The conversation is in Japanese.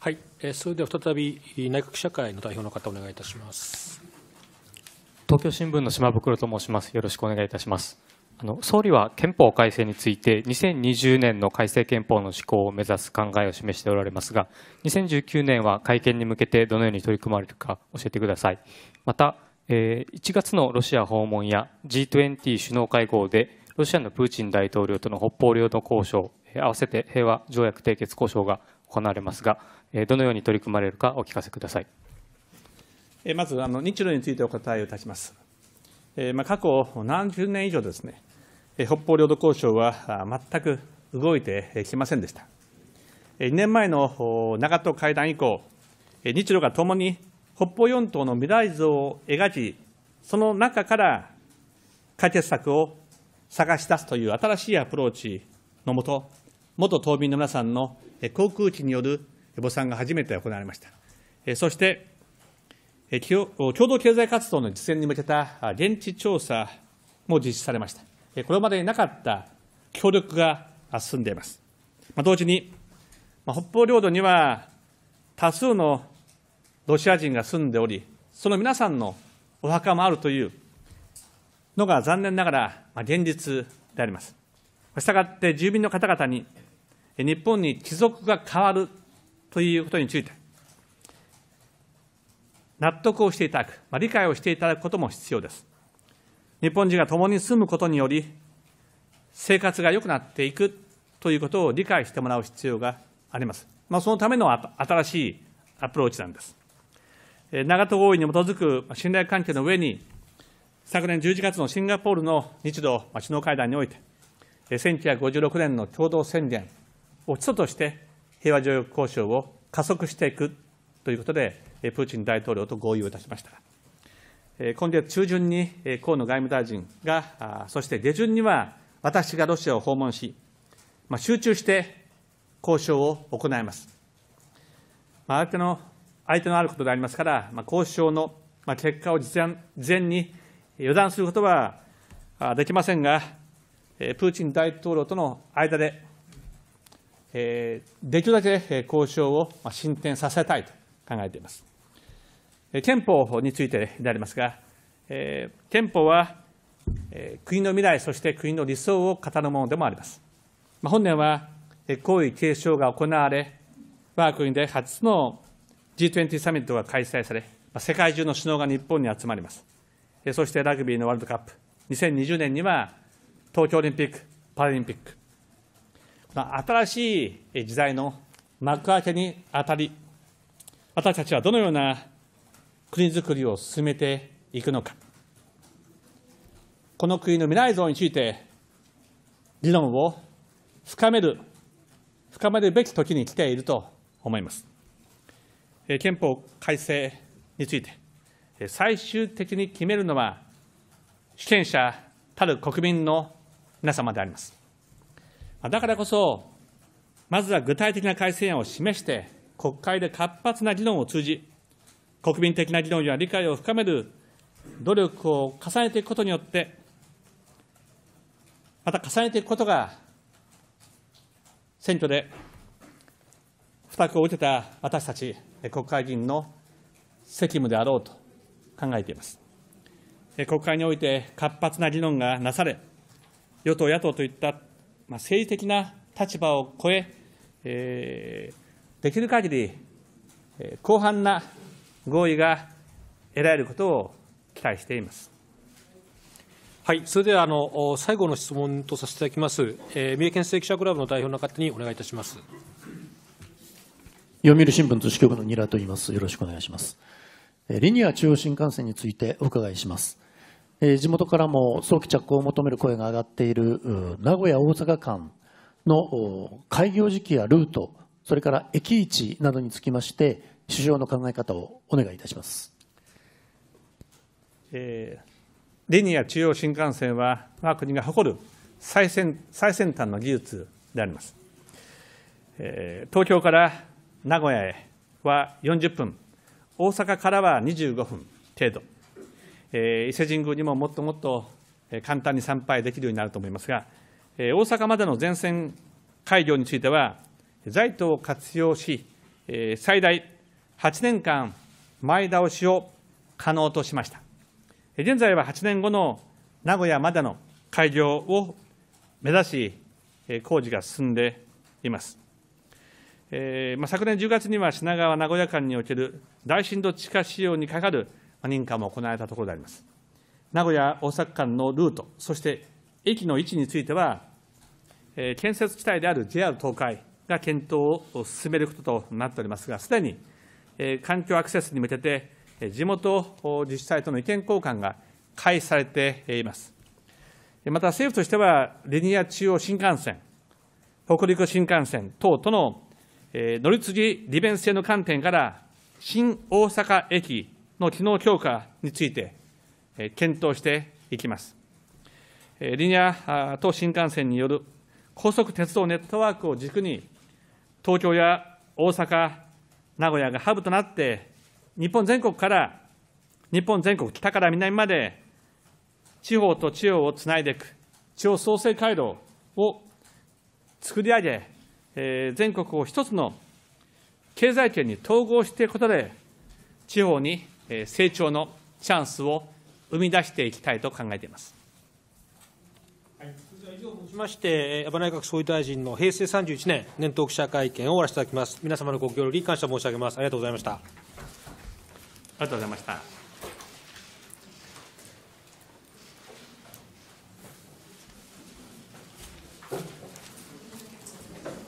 はい、えー、それでは再び内閣記者会の代表の方お願いいたします東京新聞の島袋と申しますよろしくお願いいたしますあの総理は憲法改正について2020年の改正憲法の施行を目指す考えを示しておられますが2019年は改憲に向けてどのように取り組まれるか教えてくださいまた、えー、1月のロシア訪問や G20 首脳会合でロシアのプーチン大統領との北方領土交渉合わせて平和条約締結交渉が行われますが、どのように取り組まれるかお聞かせください。まず、あの日露についてお答えをいたします。えー、まあ、過去何十年以上ですね、北方領土交渉は全く動いてきませんでした。2年前の長門会談以降、日露がともに北方四島の未来像を描き、その中から解決策を探し出すという新しいアプローチのもと、元島民の皆さんの航空機による墓参が初めて行われました。そして、共同経済活動の実践に向けた現地調査も実施されました。これまでになかった協力が進んでいます。ま同時に、ま北方領土には多数のロシア人が住んでおり、その皆さんのお墓もあるというのが残念ながら現実であります。したがって住民の方々に日本に帰属が変わるということについて、納得をしていただく、まあ、理解をしていただくことも必要です。日本人が共に住むことにより、生活が良くなっていくということを理解してもらう必要があります。まあ、そのための新しいアプローチなんです。長門合意に基づく信頼関係の上に、昨年11月のシンガポールの日露首脳会談において、1956年の共同宣言基礎として平和条約交渉を加速していくということで、プーチン大統領と合意をいたしました。今月中旬に河野外務大臣が、そして下旬には私がロシアを訪問し、集中して交渉を行います。相手の相手のあることでありますから、交渉の結果を事前に予断することはできませんが、プーチン大統領との間でできるだけ交渉を進展させたいと考えています。憲法についてでありますが、憲法は国の未来、そして国の理想を語るものでもあります。本年は皇位継承が行われ、我が国で初の G20 サミットが開催され、世界中の首脳が日本に集まります。そしてラグビーのワールドカップ、2020年には東京オリンピック、パラリンピック、新しい時代の幕開けにあたり、私たちはどのような国づくりを進めていくのか、この国の未来像について、議論を深める、深めるべき時に来ていると思います。憲法改正について、最終的に決めるのは、主権者たる国民の皆様であります。だからこそ、まずは具体的な改正案を示して、国会で活発な議論を通じ、国民的な議論や理解を深める努力を重ねていくことによって、また重ねていくことが、選挙で負託を受けた私たち国会議員の責務であろうと考えています。国会において活発な議論がなされ、与党、野党といったまあ、政治的な立場を超ええー、できる限り、えー、広範な合意が得られることを期待しています。はい、それではあの最後の質問とさせていただきます、えー、三重県政記者クラブの代表の方にお願いいたします。読売新聞図書局のニラと言います。よろしくお願いします。リニア中央新幹線についてお伺いします。えー、地元からも早期着工を求める声が上がっている名古屋大阪間の開業時期やルートそれから駅位置などにつきまして首相の考え方をお願いいたします、えー、リニア中央新幹線は我が国が誇る最先最先端の技術であります、えー、東京から名古屋へは40分大阪からは25分程度え伊勢神宮にももっともっと簡単に参拝できるようになると思いますが、え大阪までの全線開業については、在途を活用し、え最大8年間前倒しを可能としました。現在は8年後の名古屋までの開業を目指し、工事が進んでいます。えまあ、昨年10月には品川・名古屋間における大深度地下使用にかかる認可も行われたところであります。名古屋・大阪間のルート、そして駅の位置については、えー、建設地帯である JR 東海が検討を進めることとなっておりますが、すでに、えー、環境アクセスに向けて、地元自治体との意見交換が開始されています。また政府としては、リニア中央新幹線、北陸新幹線等との乗り継ぎ利便性の観点から、新大阪駅の機能強化について、検討していきます。リニアと新幹線による高速鉄道ネットワークを軸に、東京や大阪、名古屋がハブとなって、日本全国から、日本全国北から南まで、地方と地方をつないでいく、地方創生回路を作り上げ、え全国を一つの経済圏に統合していくことで、地方に成長のチャンスを生み出していきたいと考えています。以上をもちまして、安倍内閣総理大臣の平成31年年頭記者会見を終わらせていただきます。皆様のご協力に感謝申し上げます。ありがとうございました。ありがとうございました。